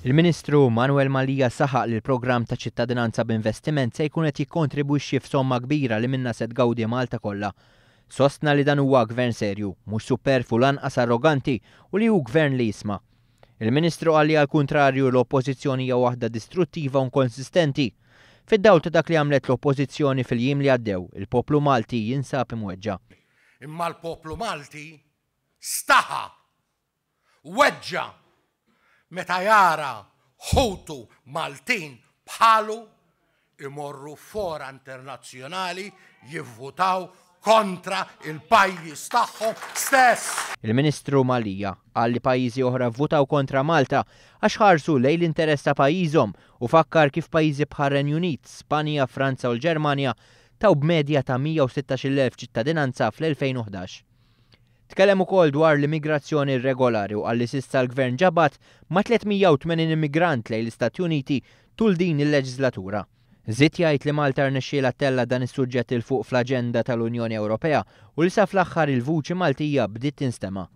Il-Ministru Manuel Malija saħaq li l-programm ta' ċittadinanza b'investiment se jkun qed jikkontribwixxi f'somma kbira li minna set gawdi Malta kollha. Sostna li dan huwa gvern serju, mhux superfu lanqas arroganti u li hu gvern li jisma'. Il-Ministru għalli għal kuntrarju l-oppożizzjoni hija waħda distruttiva u konsistenti. Fid-dawl ta' dak li għamlet l-oppożizzjoni fil-jiem li għaddew, il-poplu Malti jinsab imweġġa. Imma l-poplu Malti staħa, weġġa' meta jara ħutu Maltin bħalu imorru fora internazzjonali jivvutaw kontra il-pajjiż tagħhom stess. Il-Ministru Malija għal li pajjiżi oħra votaw kontra Malta għax ħarsu lej l-interess ta' pajjiżhom u fakkar kif pajjiżi bħal Unit, Spanja, Franza u l-Ġermanja taw b'medja ta' 116.000 ċittadinanza fl-2011. Tkellem ukoll dwar l-immigrazzjoni regolari u għalli sissa l-gvern ġabat ma' 380 immigrant lejn l-Istati Uniti tul din il-leġislatura. Zitt jgħid li Malta rnexxiela tella dan is-suġġett il fuq fl-aġenda tal-Unjoni Ewropea u li sa fl-aħħar il-vuċi Maltija bdiet tinstema'